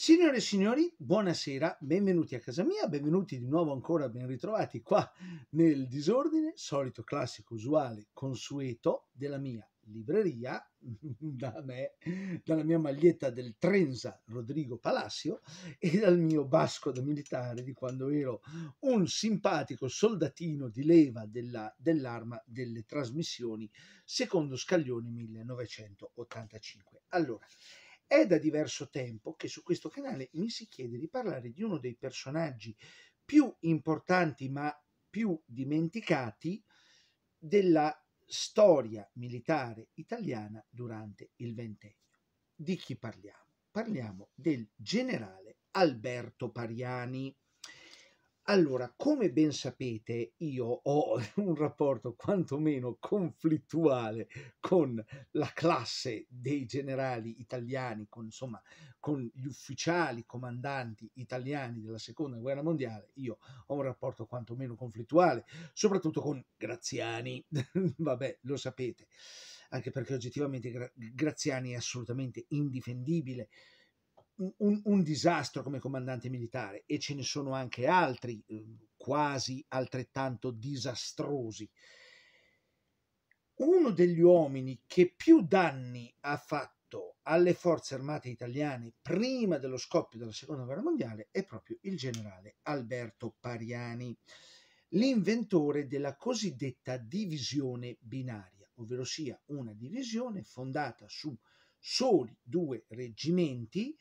Signore e signori, buonasera, benvenuti a casa mia, benvenuti di nuovo ancora, ben ritrovati qua nel disordine, solito classico, usuale, consueto della mia libreria, da me, dalla mia maglietta del Trenza Rodrigo Palacio e dal mio basco da militare di quando ero un simpatico soldatino di leva della, dell'arma delle trasmissioni secondo scaglione 1985. Allora, è da diverso tempo che su questo canale mi si chiede di parlare di uno dei personaggi più importanti ma più dimenticati della storia militare italiana durante il ventennio. Di chi parliamo? Parliamo del generale Alberto Pariani. Allora, come ben sapete, io ho un rapporto quantomeno conflittuale con la classe dei generali italiani, con, insomma, con gli ufficiali comandanti italiani della seconda guerra mondiale. Io ho un rapporto quantomeno conflittuale, soprattutto con Graziani. Vabbè, lo sapete, anche perché oggettivamente Graziani è assolutamente indifendibile un, un, disastro come comandante militare e ce ne sono anche altri ehm, quasi altrettanto disastrosi. Uno degli uomini che più danni ha fatto alle forze armate italiane prima dello scoppio della seconda guerra mondiale è proprio il generale Alberto Pariani, l'inventore della cosiddetta divisione binaria, ovvero sia una divisione fondata su soli due reggimenti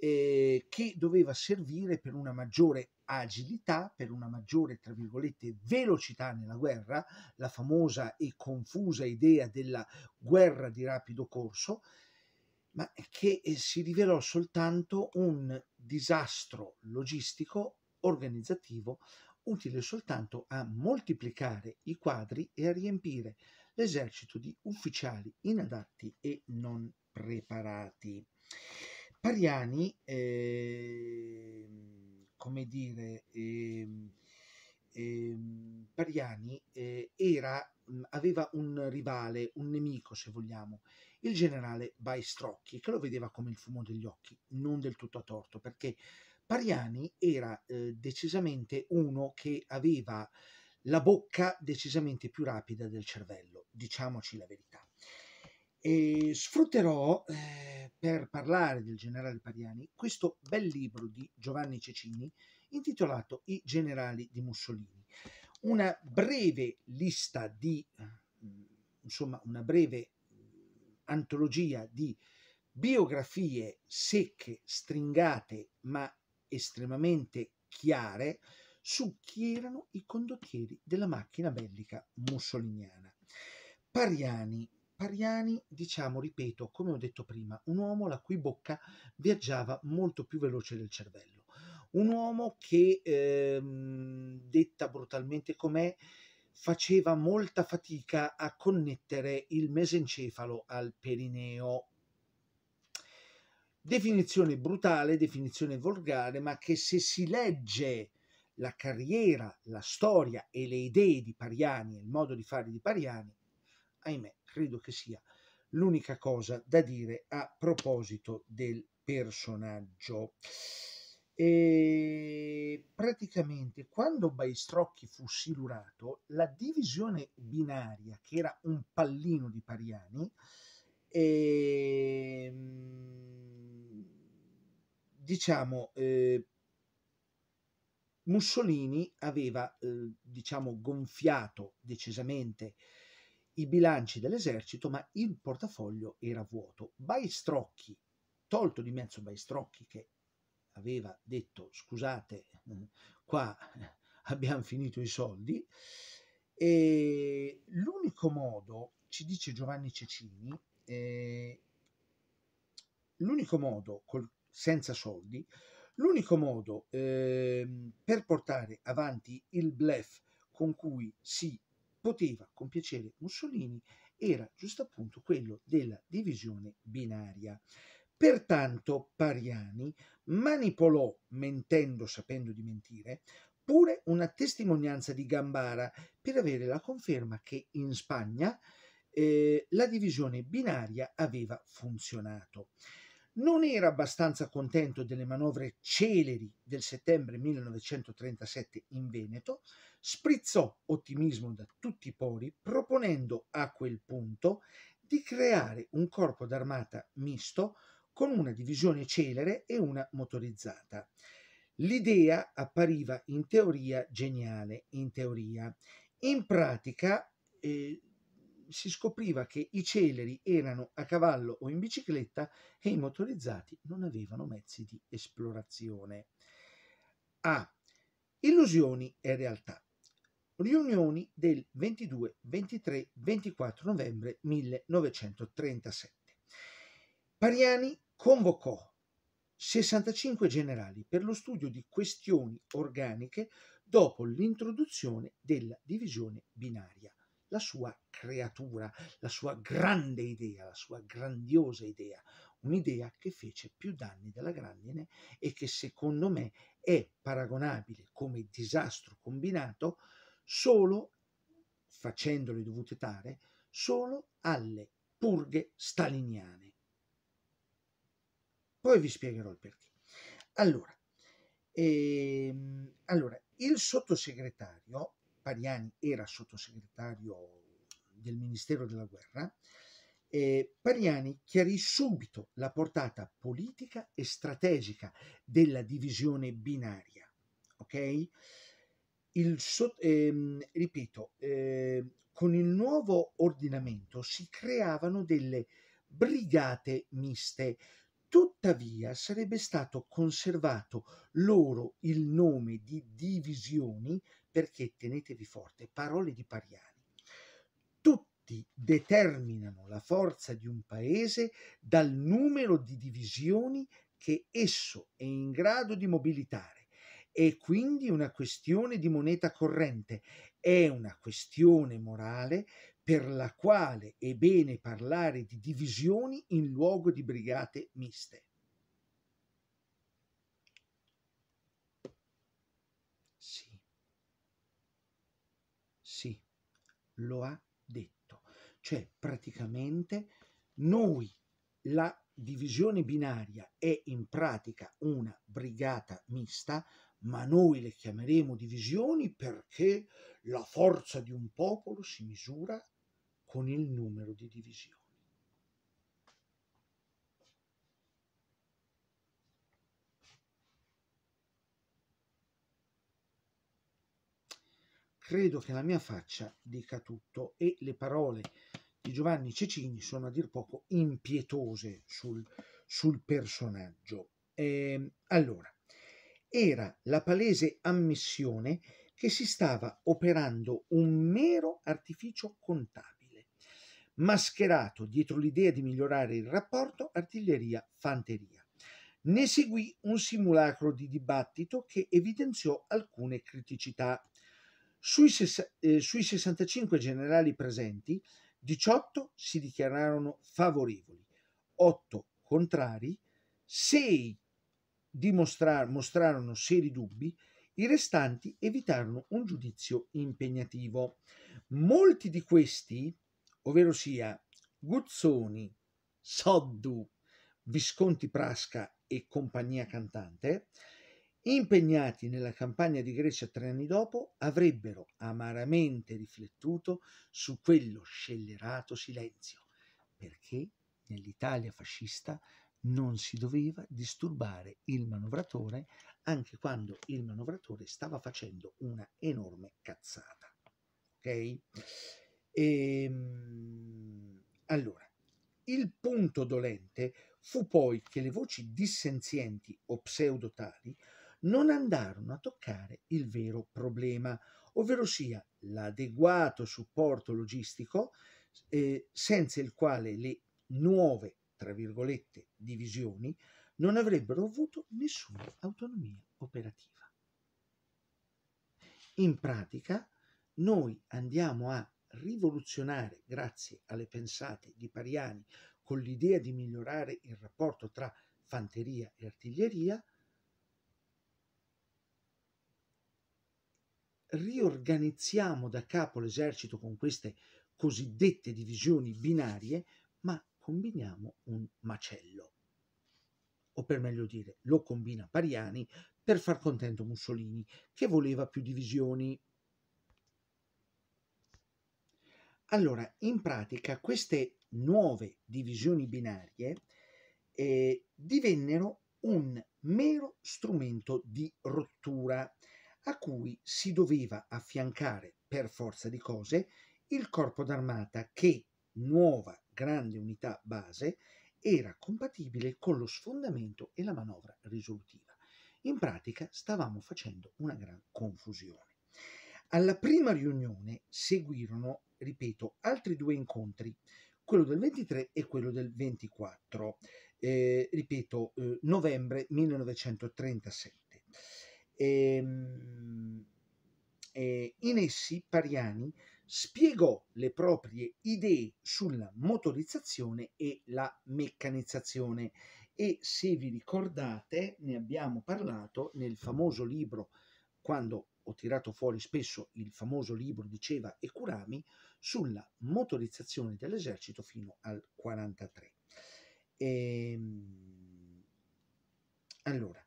eh, che doveva servire per una maggiore agilità, per una maggiore, tra virgolette, velocità nella guerra, la famosa e confusa idea della guerra di rapido corso, ma che eh, si rivelò soltanto un disastro logistico, organizzativo, utile soltanto a moltiplicare i quadri e a riempire l'esercito di ufficiali inadatti e non preparati. Ehm, ehm, ehm, Pariani, eh, come dire, eh, eh, Pariani era, aveva un rivale, un nemico se vogliamo, il generale Baistrocchi, che lo vedeva come il fumo degli occhi, non del tutto a torto, perché Pariani era eh, decisamente uno che aveva la bocca decisamente più rapida del cervello, diciamoci la verità. E sfrutterò eh, per parlare del generale Pariani questo bel libro di Giovanni Cecini intitolato I generali di Mussolini. Una breve lista di, eh, insomma, una breve mm, antologia di biografie secche, stringate, ma estremamente chiare su chi erano i condottieri della macchina bellica mussoliniana. Pariani Pariani, diciamo, ripeto, come ho detto prima, un uomo la cui bocca viaggiava molto più veloce del cervello. Un uomo che, ehm, detta brutalmente com'è, faceva molta fatica a connettere il mesencefalo al perineo. Definizione brutale, definizione volgare, ma che se si legge la carriera, la storia e le idee di Pariani il modo di fare di Pariani, ahimè, credo che sia l'unica cosa da dire a proposito del personaggio. E praticamente quando Baistrocchi fu silurato, la divisione binaria, che era un pallino di Pariani, e, ehm, diciamo, eh, Mussolini aveva eh, diciamo, gonfiato decisamente i bilanci dell'esercito, ma il portafoglio era vuoto. Baistrocchi, tolto di mezzo Baistrocchi che aveva detto scusate, qua abbiamo finito i soldi, e l'unico modo, ci dice Giovanni Cecini, eh, l'unico modo, col, senza soldi, l'unico modo eh, per portare avanti il blef con cui si poteva compiacere Mussolini era giusto appunto quello della divisione binaria. Pertanto Pariani manipolò, mentendo sapendo di mentire, pure una testimonianza di Gambara per avere la conferma che in Spagna eh, la divisione binaria aveva funzionato non era abbastanza contento delle manovre celeri del settembre 1937 in Veneto, sprizzò ottimismo da tutti i pori proponendo a quel punto di creare un corpo d'armata misto con una divisione celere e una motorizzata. L'idea appariva in teoria geniale, in teoria. In pratica eh, si scopriva che i celeri erano a cavallo o in bicicletta e i motorizzati non avevano mezzi di esplorazione. A. Illusioni e realtà. Riunioni del 22, 23, 24 novembre 1937. Pariani convocò 65 generali per lo studio di questioni organiche dopo l'introduzione della divisione binaria la sua creatura, la sua grande idea, la sua grandiosa idea, un'idea che fece più danni della grandine e che secondo me è paragonabile come disastro combinato solo, facendo le dovute tare, solo alle purghe staliniane. Poi vi spiegherò il perché. Allora, ehm, allora il sottosegretario Pariani era sottosegretario del Ministero della Guerra, eh, Pariani chiarì subito la portata politica e strategica della divisione binaria. Ok? Il, ehm, ripeto, eh, con il nuovo ordinamento si creavano delle brigate miste, tuttavia sarebbe stato conservato loro il nome di divisioni perché tenetevi forte, parole di Pariani. Tutti determinano la forza di un paese dal numero di divisioni che esso è in grado di mobilitare. È quindi una questione di moneta corrente, è una questione morale per la quale è bene parlare di divisioni in luogo di brigate miste. lo ha detto. Cioè, praticamente noi la divisione binaria è in pratica una brigata mista, ma noi le chiameremo divisioni perché la forza di un popolo si misura con il numero di divisioni. Credo che la mia faccia dica tutto e le parole di Giovanni Cecini sono a dir poco impietose sul, sul personaggio. Eh, allora, era la palese ammissione che si stava operando un mero artificio contabile, mascherato dietro l'idea di migliorare il rapporto artiglieria-fanteria. Ne seguì un simulacro di dibattito che evidenziò alcune criticità. Sui, ses- eh, sui 65 generali presenti, 18 si dichiararono favorevoli, 8 contrari, 6 dimostrar- mostrarono seri dubbi, i restanti evitarono un giudizio impegnativo. Molti di questi, ovvero sia Guzzoni, Soddu, Visconti Prasca e compagnia cantante, impegnati nella campagna di Grecia tre anni dopo, avrebbero amaramente riflettuto su quello scellerato silenzio, perché nell'Italia fascista non si doveva disturbare il manovratore anche quando il manovratore stava facendo una enorme cazzata. Ok? E, ehm, allora, il punto dolente fu poi che le voci dissenzienti o pseudotali non andarono a toccare il vero problema, ovvero sia l'adeguato supporto logistico eh, senza il quale le nuove, tra virgolette, divisioni non avrebbero avuto nessuna autonomia operativa. In pratica, noi andiamo a rivoluzionare, grazie alle pensate di Pariani, con l'idea di migliorare il rapporto tra fanteria e artiglieria, riorganizziamo da capo l'esercito con queste cosiddette divisioni binarie, ma combiniamo un macello. O per meglio dire, lo combina Pariani per far contento Mussolini, che voleva più divisioni. Allora, in pratica, queste nuove divisioni binarie eh, divennero un mero strumento di rottura a cui si doveva affiancare per forza di cose il corpo d'armata che, nuova grande unità base, era compatibile con lo sfondamento e la manovra risolutiva. In pratica stavamo facendo una gran confusione. Alla prima riunione seguirono, ripeto, altri due incontri, quello del 23 e quello del 24, eh, ripeto, eh, novembre 1937. Ehm, eh, eh, in essi Pariani spiegò le proprie idee sulla motorizzazione e la meccanizzazione e se vi ricordate ne abbiamo parlato nel famoso libro quando ho tirato fuori spesso il famoso libro di Ceva e Curami sulla motorizzazione dell'esercito fino al 43. Ehm, allora,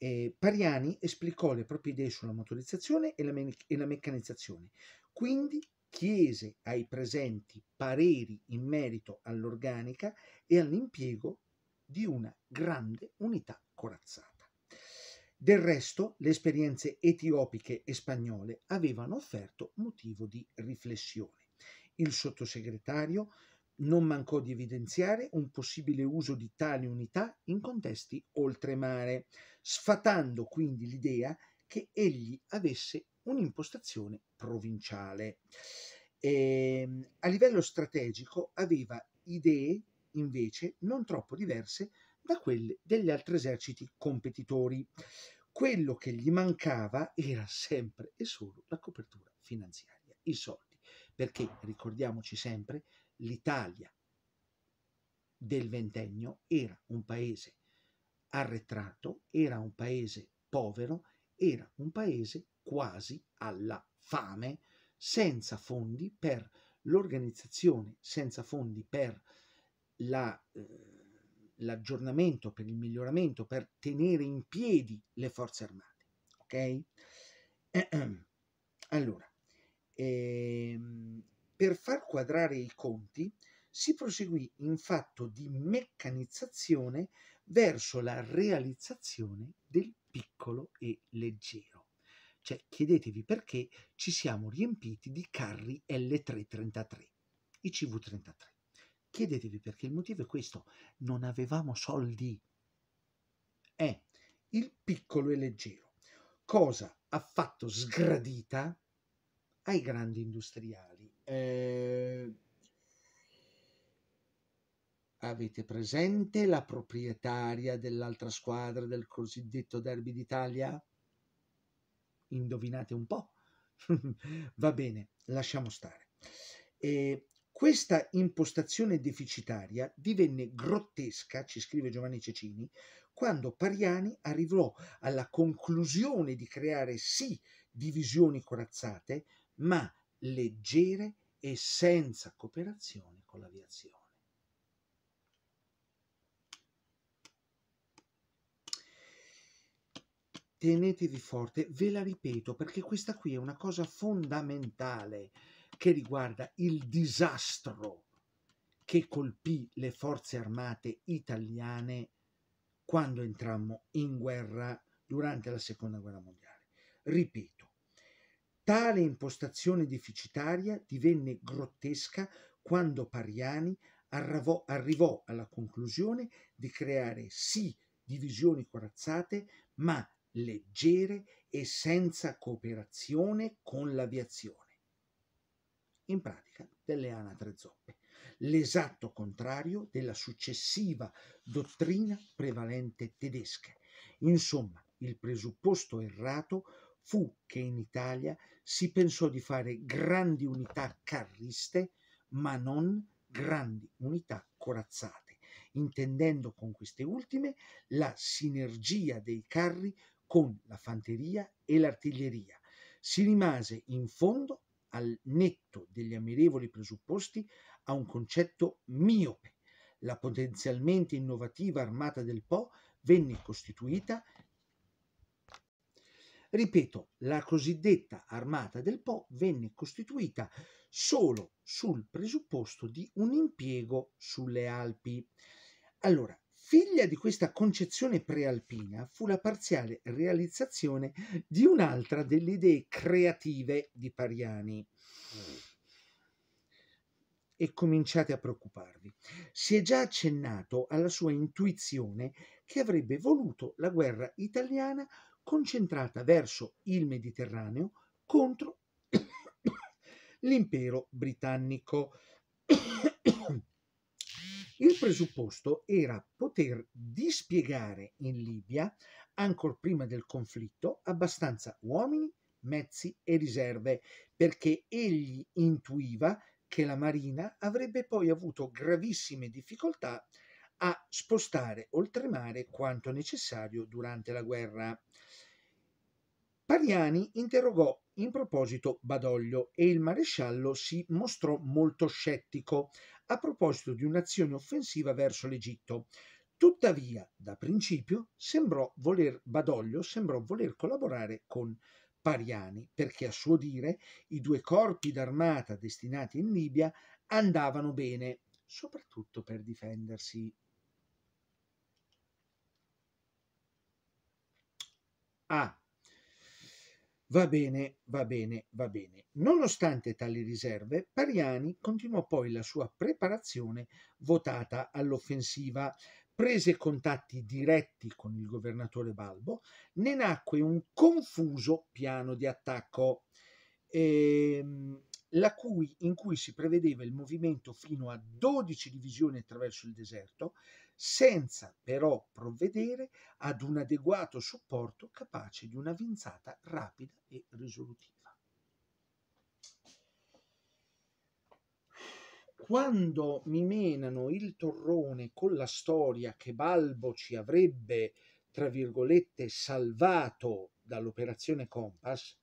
eh, Pariani esplicò le proprie idee sulla motorizzazione e la, me- e la meccanizzazione, quindi chiese ai presenti pareri in merito all'organica e all'impiego di una grande unità corazzata. Del resto, le esperienze etiopiche e spagnole avevano offerto motivo di riflessione. Il sottosegretario non mancò di evidenziare un possibile uso di tali unità in contesti oltremare, sfatando quindi l'idea che egli avesse un'impostazione provinciale. E, ehm, a livello strategico aveva idee invece non troppo diverse da quelle degli altri eserciti competitori. Quello che gli mancava era sempre e solo la copertura finanziaria, i soldi perché ricordiamoci sempre, l'Italia del ventennio era un paese arretrato, era un paese povero, era un paese quasi alla fame, senza fondi per l'organizzazione, senza fondi per la, eh, l'aggiornamento, per il miglioramento, per tenere in piedi le forze armate. Ok? Eh, ehm. Allora, eh, per far quadrare i conti si proseguì in fatto di meccanizzazione verso la realizzazione del piccolo e leggero. Cioè, chiedetevi perché ci siamo riempiti di carri L333, i CV33. Chiedetevi perché il motivo è questo, non avevamo soldi. È eh, il piccolo e leggero, cosa ha fatto sgradita ai grandi industriali. Eh, avete presente la proprietaria dell'altra squadra del cosiddetto Derby d'Italia? Indovinate un po'. Va bene, lasciamo stare. Eh, questa impostazione deficitaria divenne grottesca, ci scrive Giovanni Cecini, quando Pariani arrivò alla conclusione di creare sì divisioni corazzate, ma leggere e senza cooperazione con l'aviazione. Tenetevi forte, ve la ripeto perché questa qui è una cosa fondamentale che riguarda il disastro che colpì le forze armate italiane quando entrammo in guerra durante la seconda guerra mondiale. Ripeto, Tale impostazione deficitaria divenne grottesca quando Pariani arravò, arrivò alla conclusione di creare sì divisioni corazzate, ma leggere e senza cooperazione con l'aviazione. In pratica delle anatre zoppe, l'esatto contrario della successiva dottrina prevalente tedesca. Insomma, il presupposto errato fu che in Italia si pensò di fare grandi unità carriste, ma non grandi unità corazzate, intendendo con queste ultime la sinergia dei carri con la fanteria e l'artiglieria. Si rimase in fondo al netto degli ammirevoli presupposti a un concetto miope. La potenzialmente innovativa armata del Po venne costituita Ripeto, la cosiddetta armata del Po venne costituita solo sul presupposto di un impiego sulle Alpi. Allora, figlia di questa concezione prealpina fu la parziale realizzazione di un'altra delle idee creative di Pariani e cominciate a preoccuparvi. Si è già accennato alla sua intuizione che avrebbe voluto la guerra italiana concentrata verso il Mediterraneo contro l'impero britannico. Il presupposto era poter dispiegare in Libia, ancor prima del conflitto, abbastanza uomini, mezzi e riserve, perché egli intuiva che la Marina avrebbe poi avuto gravissime difficoltà a spostare oltremare quanto necessario durante la guerra. Pariani interrogò in proposito Badoglio e il maresciallo si mostrò molto scettico a proposito di un'azione offensiva verso l'Egitto. Tuttavia, da principio, sembrò voler, Badoglio sembrò voler collaborare con Pariani, perché a suo dire i due corpi d'armata destinati in Libia andavano bene, soprattutto per difendersi. Ah, Va bene, va bene, va bene. Nonostante tali riserve, Pariani continuò poi la sua preparazione votata all'offensiva, prese contatti diretti con il governatore Balbo, ne nacque un confuso piano di attacco, ehm, cui, in cui si prevedeva il movimento fino a 12 divisioni attraverso il deserto, senza però provvedere ad un adeguato supporto capace di una vinzata rapida e risolutiva. Quando mi menano il torrone con la storia che Balbo ci avrebbe, tra virgolette, salvato dall'operazione Compass,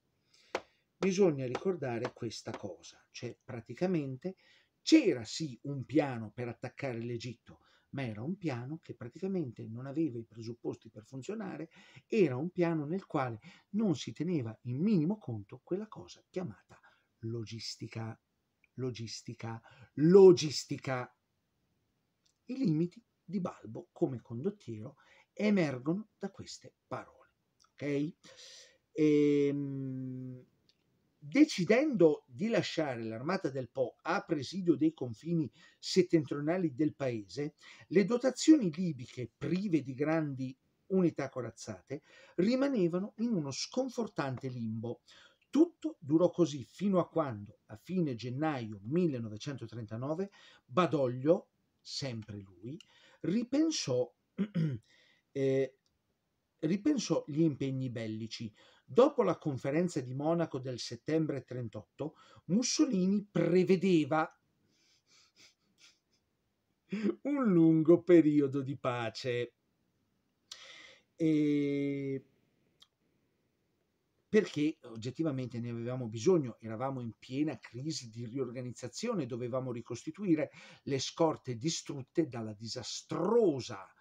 bisogna ricordare questa cosa, cioè praticamente c'era sì un piano per attaccare l'Egitto, ma era un piano che praticamente non aveva i presupposti per funzionare, era un piano nel quale non si teneva in minimo conto quella cosa chiamata logistica, logistica, logistica. I limiti di Balbo come condottiero emergono da queste parole. Ok? Ehm decidendo di lasciare l'armata del Po a presidio dei confini settentrionali del paese, le dotazioni libiche, prive di grandi unità corazzate, rimanevano in uno sconfortante limbo. Tutto durò così fino a quando, a fine gennaio 1939, Badoglio, sempre lui, ripensò, eh, ripensò gli impegni bellici, Dopo la conferenza di Monaco del settembre 38, Mussolini prevedeva un lungo periodo di pace. E perché oggettivamente ne avevamo bisogno, eravamo in piena crisi di riorganizzazione, dovevamo ricostituire le scorte distrutte dalla disastrosa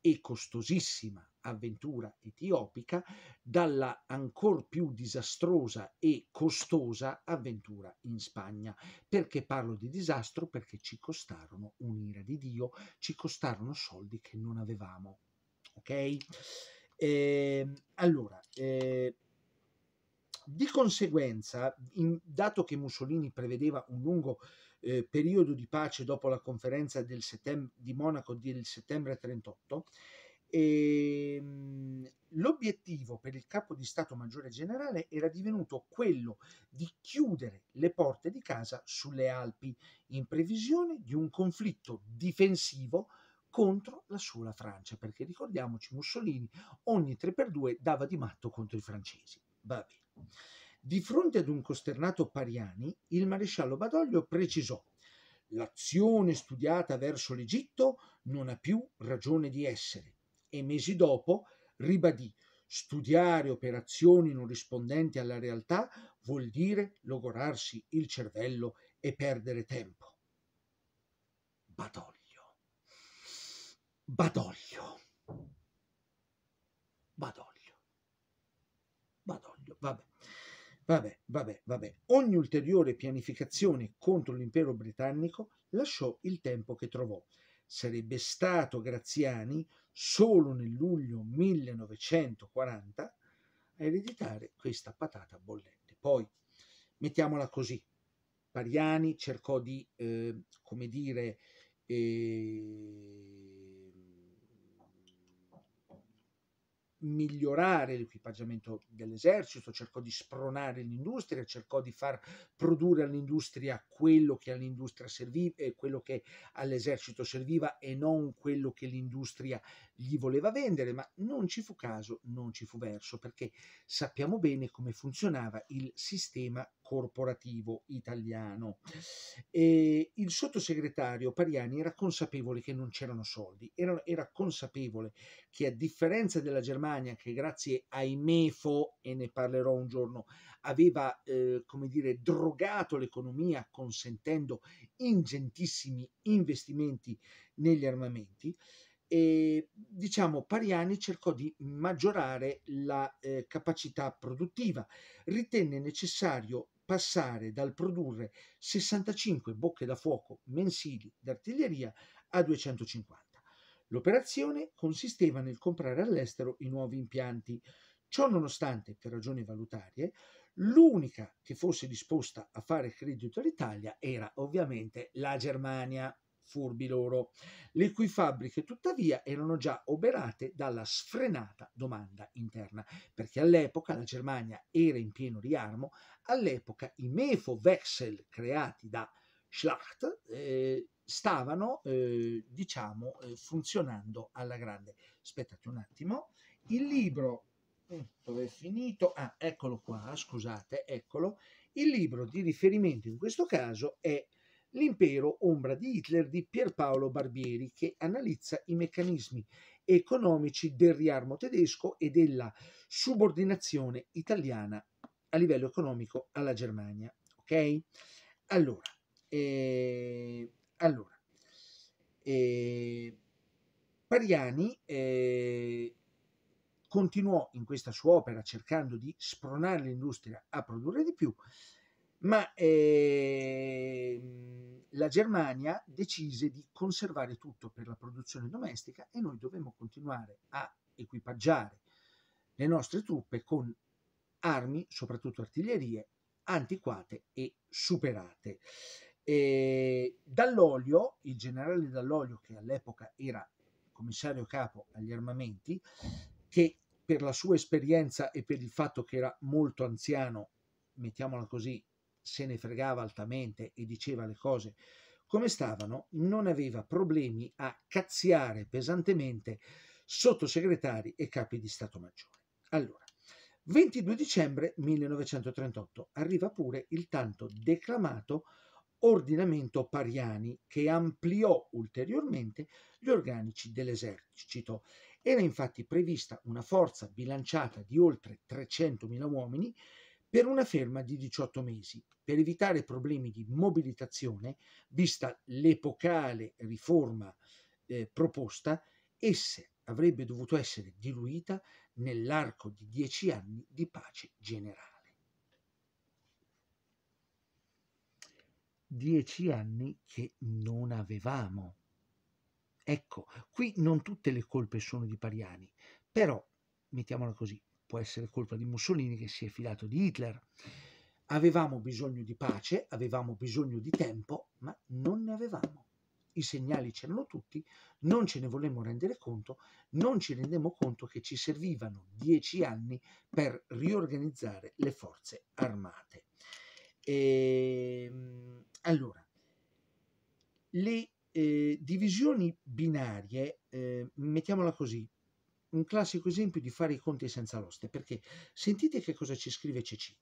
e costosissima avventura etiopica dalla ancor più disastrosa e costosa avventura in Spagna. Perché parlo di disastro? Perché ci costarono un'ira di Dio, ci costarono soldi che non avevamo. Ok? Eh, allora, eh, di conseguenza, in, dato che Mussolini prevedeva un lungo eh, periodo di pace dopo la conferenza di Monaco del settembre 38, e, ehm, l'obiettivo per il capo di Stato Maggiore Generale era divenuto quello di chiudere le porte di casa sulle Alpi in previsione di un conflitto difensivo contro la sola Francia, perché ricordiamoci Mussolini ogni 3x2 dava di matto contro i francesi. Va bene. Di fronte ad un costernato Pariani, il maresciallo Badoglio precisò L'azione studiata verso l'Egitto non ha più ragione di essere e mesi dopo ribadì studiare operazioni non rispondenti alla realtà vuol dire logorarsi il cervello e perdere tempo. Badoglio. Badoglio. Badoglio. Badoglio. Vabbè. Vabbè, vabbè, vabbè. Ogni ulteriore pianificazione contro l'impero britannico lasciò il tempo che trovò sarebbe stato Graziani solo nel luglio 1940 a ereditare questa patata bollente. Poi, mettiamola così, Pariani cercò di, eh, come dire, eh, migliorare l'equipaggiamento dell'esercito, cercò di spronare l'industria, cercò di far produrre all'industria quello che all'industria serviva, eh, quello che all'esercito serviva e non quello che l'industria gli voleva vendere, ma non ci fu caso, non ci fu verso, perché sappiamo bene come funzionava il sistema corporativo italiano. E il sottosegretario Pariani era consapevole che non c'erano soldi, era, era consapevole che a differenza della Germania, che grazie ai MEFO, e ne parlerò un giorno, aveva, eh, come dire, drogato l'economia consentendo ingentissimi investimenti negli armamenti, e diciamo Pariani cercò di maggiorare la eh, capacità produttiva, ritenne necessario passare dal produrre 65 bocche da fuoco mensili d'artiglieria a 250. L'operazione consisteva nel comprare all'estero i nuovi impianti. Ciò nonostante, per ragioni valutarie, l'unica che fosse disposta a fare credito all'Italia era ovviamente la Germania furbi loro, le cui fabbriche tuttavia erano già oberate dalla sfrenata domanda interna, perché all'epoca la Germania era in pieno riarmo, all'epoca i Mefo-Wechsel creati da Schlacht eh, stavano, eh, diciamo, eh, funzionando alla grande. Aspettate un attimo, il libro eh, dove è finito? Ah, eccolo qua, scusate, eccolo. Il libro di riferimento in questo caso è L'impero ombra di Hitler di Pierpaolo Barbieri che analizza i meccanismi economici del riarmo tedesco e della subordinazione italiana a livello economico alla Germania. Ok? Allora, eh, allora eh, Pariani eh, continuò in questa sua opera cercando di spronare l'industria a produrre di più, ma eh, la Germania decise di conservare tutto per la produzione domestica e noi dovemmo continuare a equipaggiare le nostre truppe con armi, soprattutto artiglierie, antiquate e superate. E ehm, Dall'Olio, il generale Dall'Olio, che all'epoca era commissario capo agli armamenti, che per la sua esperienza e per il fatto che era molto anziano, mettiamola così, se ne fregava altamente e diceva le cose come stavano, non aveva problemi a cazziare pesantemente sottosegretari e capi di Stato Maggiore. Allora, 22 dicembre 1938 arriva pure il tanto declamato ordinamento Pariani che ampliò ulteriormente gli organici dell'esercito. Era infatti prevista una forza bilanciata di oltre 300.000 uomini per una ferma di 18 mesi, per evitare problemi di mobilitazione, vista l'epocale riforma eh, proposta, essa avrebbe dovuto essere diluita nell'arco di 10 anni di pace generale. 10 anni che non avevamo. Ecco, qui non tutte le colpe sono di Pariani, però, mettiamola così, può essere colpa di Mussolini che si è fidato di Hitler. Avevamo bisogno di pace, avevamo bisogno di tempo, ma non ne avevamo. I segnali c'erano tutti, non ce ne volevamo rendere conto, non ci rendemmo conto che ci servivano dieci anni per riorganizzare le forze armate. E, ehm, allora, le eh, divisioni binarie, eh, mettiamola così, un classico esempio di fare i conti senza l'oste, perché sentite che cosa ci scrive Cecini.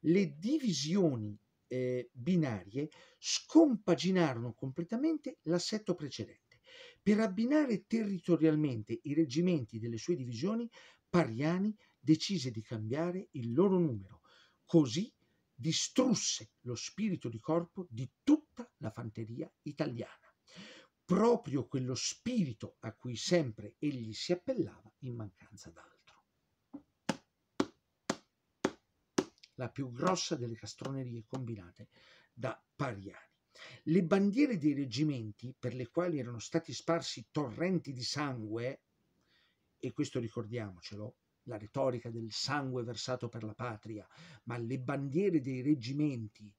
Le divisioni eh, binarie scompaginarono completamente l'assetto precedente per abbinare territorialmente i reggimenti delle sue divisioni, Pariani decise di cambiare il loro numero. Così distrusse lo spirito di corpo di tutta la fanteria italiana proprio quello spirito a cui sempre egli si appellava in mancanza d'altro. La più grossa delle castronerie combinate da Pariani. Le bandiere dei reggimenti, per le quali erano stati sparsi torrenti di sangue, e questo ricordiamocelo, la retorica del sangue versato per la patria, ma le bandiere dei reggimenti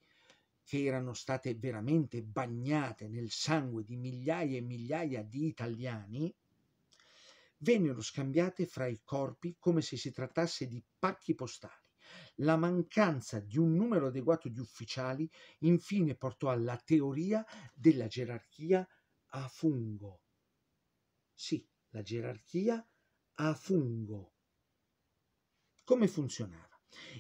che erano state veramente bagnate nel sangue di migliaia e migliaia di italiani, vennero scambiate fra i corpi come se si trattasse di pacchi postali. La mancanza di un numero adeguato di ufficiali infine portò alla teoria della gerarchia a fungo. Sì, la gerarchia a fungo. Come funzionava?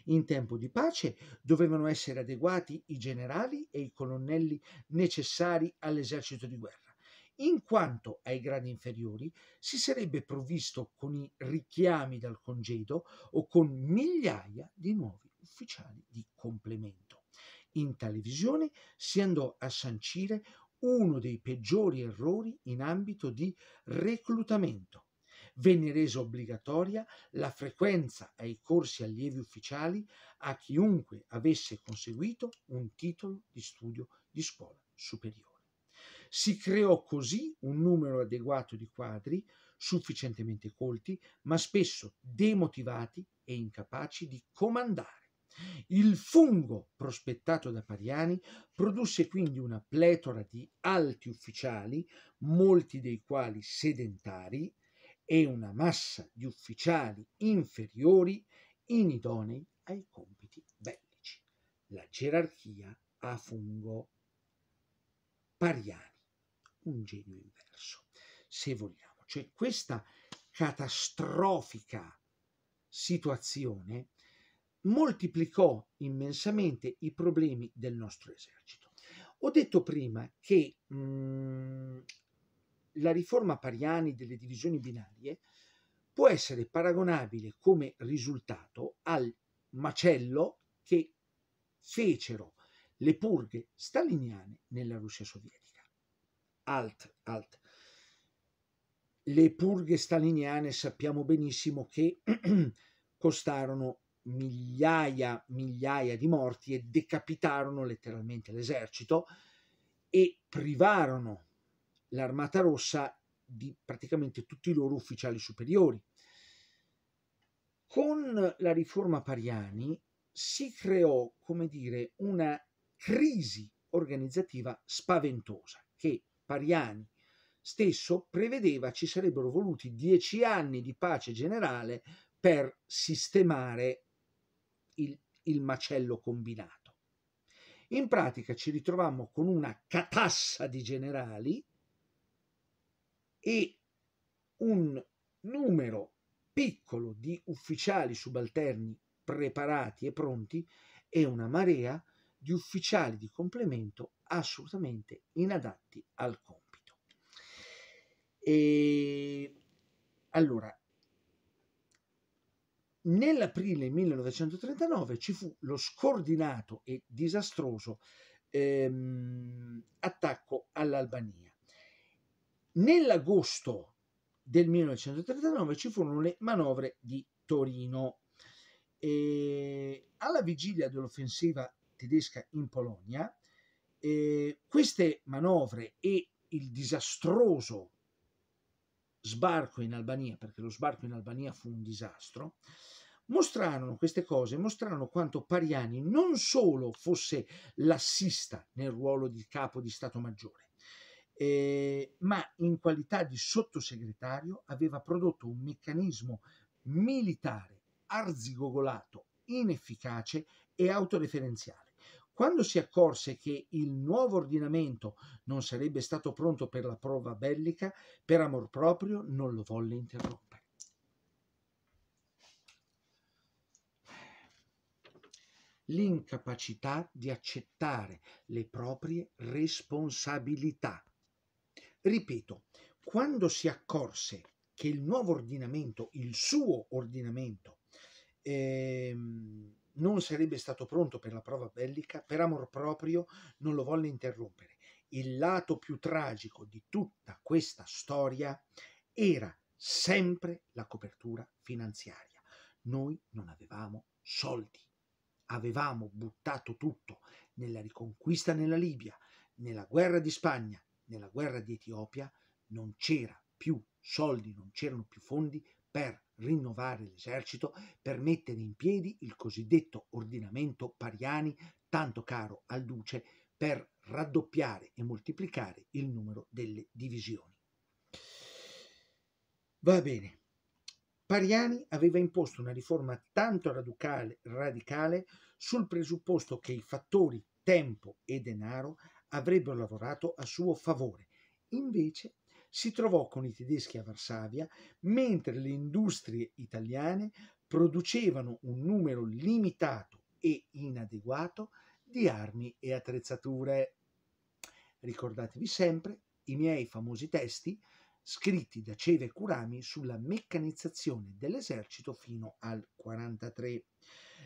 In tempo di pace dovevano essere adeguati i generali e i colonnelli necessari all'esercito di guerra in quanto ai gradi inferiori si sarebbe provvisto con i richiami dal congedo o con migliaia di nuovi ufficiali di complemento. In tale visione si andò a sancire uno dei peggiori errori in ambito di reclutamento, Venne resa obbligatoria la frequenza ai corsi allievi ufficiali a chiunque avesse conseguito un titolo di studio di scuola superiore. Si creò così un numero adeguato di quadri sufficientemente colti, ma spesso demotivati e incapaci di comandare. Il fungo prospettato da Pariani produsse quindi una pletora di alti ufficiali, molti dei quali sedentari, e una massa di ufficiali inferiori inidonei ai compiti bellici. La gerarchia a fungo. Pariani, un genio inverso, se vogliamo. Cioè questa catastrofica situazione moltiplicò immensamente i problemi del nostro esercito. Ho detto prima che mh, mm, la riforma Pariani delle divisioni binarie può essere paragonabile come risultato al macello che fecero le purghe staliniane nella Russia sovietica. Alt, alt. Le purghe staliniane sappiamo benissimo che costarono migliaia, migliaia di morti e decapitarono letteralmente l'esercito e privarono l'Armata Rossa di praticamente tutti i loro ufficiali superiori. Con la riforma Pariani si creò, come dire, una crisi organizzativa spaventosa che Pariani stesso prevedeva ci sarebbero voluti dieci anni di pace generale per sistemare il, il macello combinato. In pratica ci ritrovammo con una catassa di generali e un numero piccolo di ufficiali subalterni preparati e pronti e una marea di ufficiali di complemento assolutamente inadatti al compito. E allora, nell'aprile 1939 ci fu lo scordinato e disastroso ehm, attacco all'Albania Nell'agosto del 1939 ci furono le manovre di Torino. E alla vigilia dell'offensiva tedesca in Polonia, eh, queste manovre e il disastroso sbarco in Albania, perché lo sbarco in Albania fu un disastro, mostrarono queste cose, mostrarono quanto Pariani non solo fosse l'assista nel ruolo di capo di Stato Maggiore, eh, ma in qualità di sottosegretario aveva prodotto un meccanismo militare arzigogolato, inefficace e autoreferenziale. Quando si accorse che il nuovo ordinamento non sarebbe stato pronto per la prova bellica, per amor proprio non lo volle interrompere. L'incapacità di accettare le proprie responsabilità. Ripeto, quando si accorse che il nuovo ordinamento, il suo ordinamento, ehm, non sarebbe stato pronto per la prova bellica, per amor proprio non lo volle interrompere. Il lato più tragico di tutta questa storia era sempre la copertura finanziaria. Noi non avevamo soldi, avevamo buttato tutto nella riconquista nella Libia, nella guerra di Spagna, nella guerra di Etiopia non c'era più soldi, non c'erano più fondi per rinnovare l'esercito, per mettere in piedi il cosiddetto ordinamento Pariani, tanto caro al duce, per raddoppiare e moltiplicare il numero delle divisioni. Va bene. Pariani aveva imposto una riforma tanto radicale, sul presupposto che i fattori tempo e denaro avrebbero lavorato a suo favore. Invece si trovò con i tedeschi a Varsavia, mentre le industrie italiane producevano un numero limitato e inadeguato di armi e attrezzature. Ricordatevi sempre i miei famosi testi scritti da Ceve Curami sulla meccanizzazione dell'esercito fino al 1943.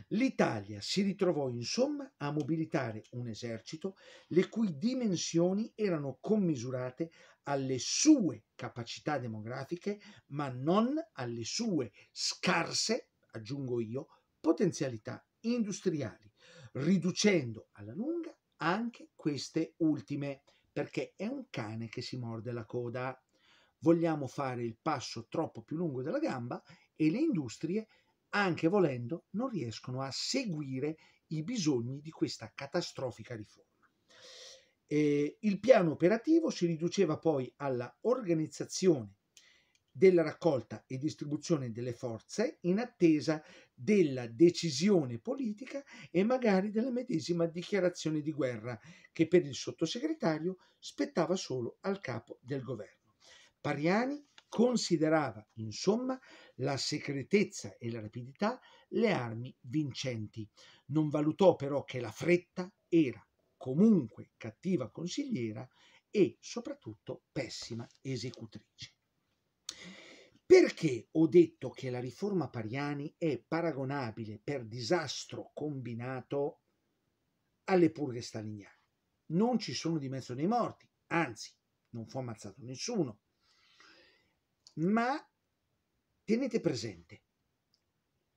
L'Italia si ritrovò insomma a mobilitare un esercito le cui dimensioni erano commisurate alle sue capacità demografiche, ma non alle sue scarse, aggiungo io, potenzialità industriali, riducendo alla lunga anche queste ultime, perché è un cane che si morde la coda. Vogliamo fare il passo troppo più lungo della gamba e le industrie anche volendo, non riescono a seguire i bisogni di questa catastrofica riforma. Eh, il piano operativo si riduceva poi alla organizzazione della raccolta e distribuzione delle forze in attesa della decisione politica e magari della medesima dichiarazione di guerra che per il sottosegretario spettava solo al capo del governo. Pariani considerava, insomma, la segretezza e la rapidità le armi vincenti. Non valutò però che la fretta era comunque cattiva consigliera e soprattutto pessima esecutrice. Perché ho detto che la riforma Pariani è paragonabile per disastro combinato alle purghe staliniane? Non ci sono di mezzo dei morti, anzi, non fu ammazzato nessuno, ma Tenete presente,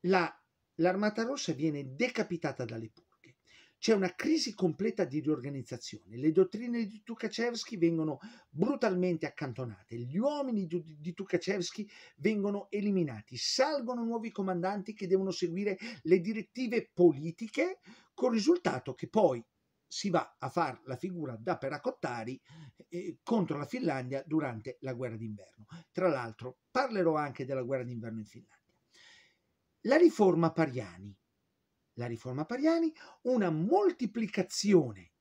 la, l'armata rossa viene decapitata dalle purghe. C'è una crisi completa di riorganizzazione. Le dottrine di Tukhachevsky vengono brutalmente accantonate. Gli uomini di, di Tukhachevsky vengono eliminati. Salgono nuovi comandanti che devono seguire le direttive politiche, col risultato che poi si va a fare la figura da peracottari eh, contro la Finlandia durante la guerra d'inverno. Tra l'altro parlerò anche della guerra d'inverno in Finlandia. La riforma Pariani. La riforma Pariani, una moltiplicazione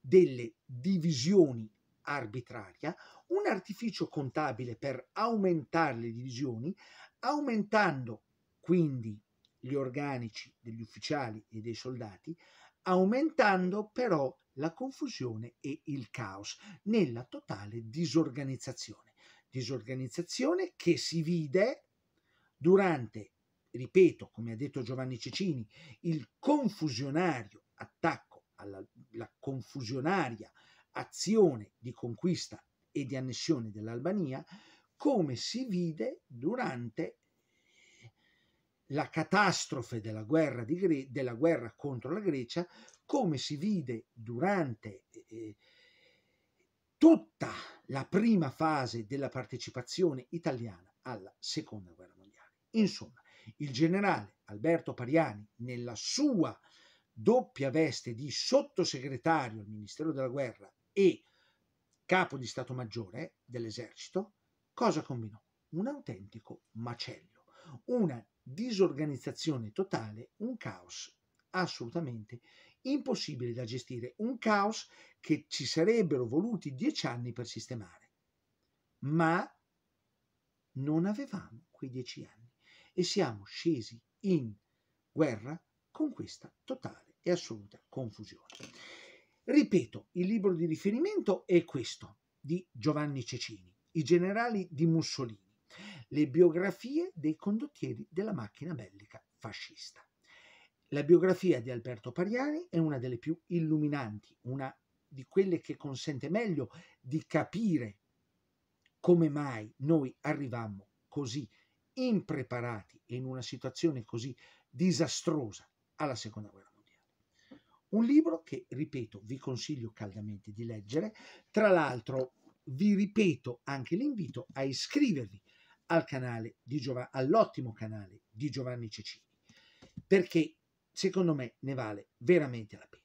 delle divisioni arbitraria, un artificio contabile per aumentare le divisioni, aumentando quindi gli organici degli ufficiali e dei soldati, aumentando però la confusione e il caos nella totale disorganizzazione. Disorganizzazione che si vide durante, ripeto, come ha detto Giovanni Cecini, il confusionario attacco alla confusionaria azione di conquista e di annessione dell'Albania, come si vide durante la catastrofe della guerra, Gre- della guerra, contro la Grecia, come si vide durante eh, eh, tutta la prima fase della partecipazione italiana alla seconda guerra mondiale. Insomma, il generale Alberto Pariani, nella sua doppia veste di sottosegretario al Ministero della Guerra e capo di Stato Maggiore dell'esercito, cosa combinò? Un autentico macello una disorganizzazione totale, un caos assolutamente impossibile da gestire, un caos che ci sarebbero voluti dieci anni per sistemare. Ma non avevamo quei dieci anni e siamo scesi in guerra con questa totale e assoluta confusione. Ripeto, il libro di riferimento è questo di Giovanni Cecini, I generali di Mussolini le biografie dei condottieri della macchina bellica fascista. La biografia di Alberto Pariani è una delle più illuminanti, una di quelle che consente meglio di capire come mai noi arrivammo così impreparati e in una situazione così disastrosa alla seconda guerra mondiale. Un libro che, ripeto, vi consiglio caldamente di leggere. Tra l'altro, vi ripeto anche l'invito a iscrivervi al canale di Giovanni, all'ottimo canale di Giovanni Cecini, perché secondo me ne vale veramente la pena.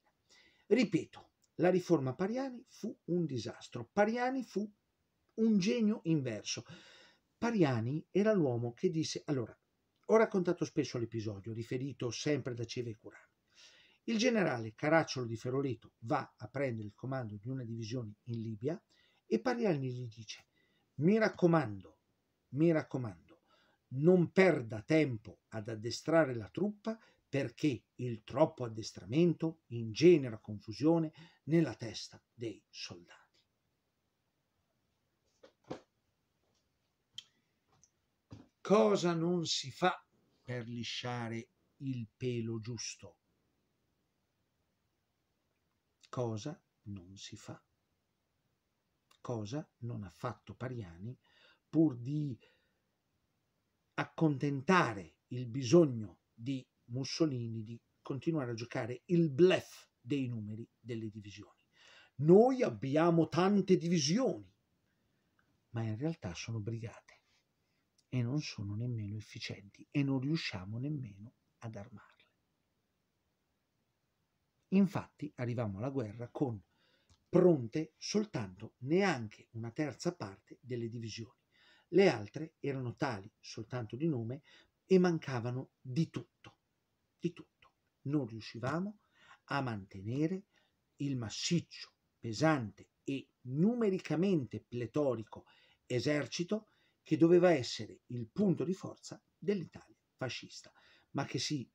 Ripeto, la riforma Pariani fu un disastro, Pariani fu un genio inverso. Pariani era l'uomo che disse, allora, ho raccontato spesso l'episodio riferito sempre da Ceve e Curano. Il generale Caracciolo di Feroleto va a prendere il comando di una divisione in Libia e Pariani gli dice, mi raccomando, mi raccomando, non perda tempo ad addestrare la truppa perché il troppo addestramento ingenera confusione nella testa dei soldati. Cosa non si fa per lisciare il pelo giusto? Cosa non si fa? Cosa non ha fatto Pariani pur di accontentare il bisogno di Mussolini di continuare a giocare il blef dei numeri delle divisioni. Noi abbiamo tante divisioni, ma in realtà sono brigate e non sono nemmeno efficienti e non riusciamo nemmeno ad armarle. Infatti arriviamo alla guerra con pronte soltanto neanche una terza parte delle divisioni le altre erano tali soltanto di nome e mancavano di tutto, di tutto. Non riuscivamo a mantenere il massiccio, pesante e numericamente pletorico esercito che doveva essere il punto di forza dell'Italia fascista, ma che si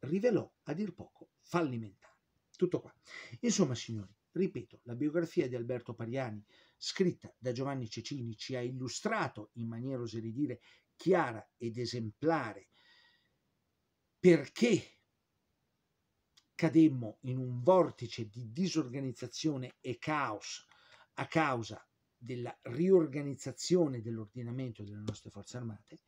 rivelò a dir poco fallimentare. Tutto qua. Insomma, signori, ripeto, la biografia di Alberto Pariani scritta da Giovanni Cecini, ci ha illustrato in maniera, oserei dire, chiara ed esemplare perché cademmo in un vortice di disorganizzazione e caos a causa della riorganizzazione dell'ordinamento delle nostre forze armate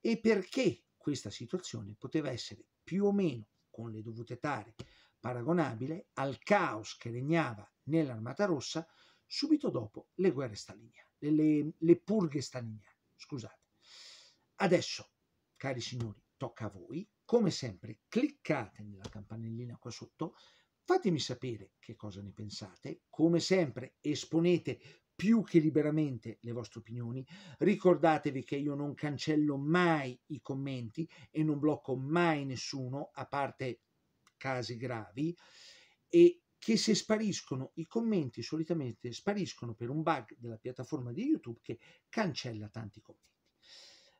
e perché questa situazione poteva essere più o meno, con le dovute tare, paragonabile al caos che regnava nell'Armata Rossa subito dopo le guerre staliniane, le, le purghe staliniane, scusate. Adesso, cari signori, tocca a voi. Come sempre, cliccate nella campanellina qua sotto, fatemi sapere che cosa ne pensate. Come sempre, esponete più che liberamente le vostre opinioni. Ricordatevi che io non cancello mai i commenti e non blocco mai nessuno, a parte casi gravi. E che se spariscono i commenti solitamente spariscono per un bug della piattaforma di YouTube che cancella tanti commenti.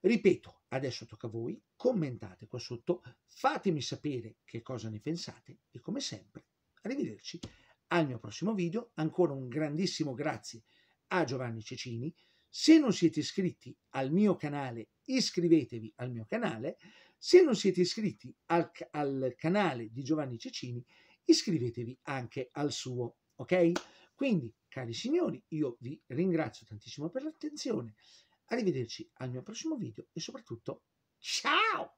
Ripeto, adesso tocca a voi, commentate qua sotto, fatemi sapere che cosa ne pensate e come sempre, arrivederci al mio prossimo video. Ancora un grandissimo grazie a Giovanni Cecini. Se non siete iscritti al mio canale, iscrivetevi al mio canale. Se non siete iscritti al, al canale di Giovanni Cecini, iscrivetevi anche al suo, ok? Quindi, cari signori, io vi ringrazio tantissimo per l'attenzione, arrivederci al mio prossimo video e soprattutto ciao!